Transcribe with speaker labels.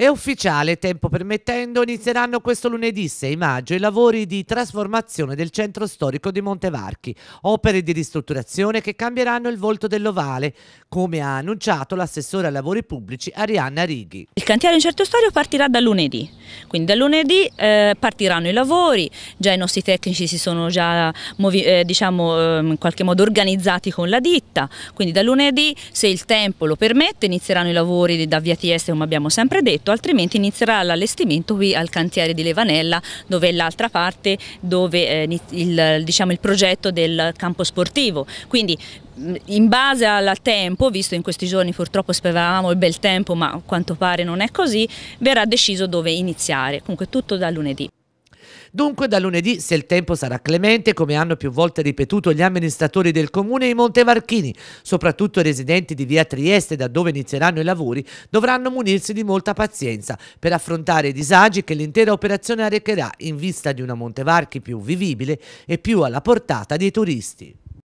Speaker 1: È ufficiale, tempo permettendo, inizieranno questo lunedì 6 maggio i lavori di trasformazione del centro storico di Montevarchi, opere di ristrutturazione che cambieranno il volto dell'Ovale, come ha annunciato l'assessore ai lavori pubblici Arianna Righi. Il cantiere
Speaker 2: in centro storico partirà da lunedì, quindi da lunedì eh, partiranno i lavori, già i nostri tecnici si sono già eh, diciamo, eh, in qualche modo organizzati con la ditta, quindi da lunedì se il tempo lo permette inizieranno i lavori da via Tieste come abbiamo sempre detto, altrimenti inizierà l'allestimento qui al cantiere di Levanella dove è l'altra parte dove eh, il, diciamo, il progetto del campo sportivo. Quindi in base al tempo, visto in questi giorni purtroppo speravamo il bel tempo, ma a quanto pare non è così, verrà deciso dove iniziare. Comunque tutto da lunedì. Dunque da lunedì,
Speaker 1: se il tempo sarà clemente, come hanno più volte ripetuto gli amministratori del comune di Montevarchini, soprattutto i residenti di via Trieste da dove inizieranno i lavori, dovranno munirsi di molta pazienza per affrontare i disagi che l'intera operazione arrecherà in vista di una Montevarchi più vivibile e più alla portata dei turisti.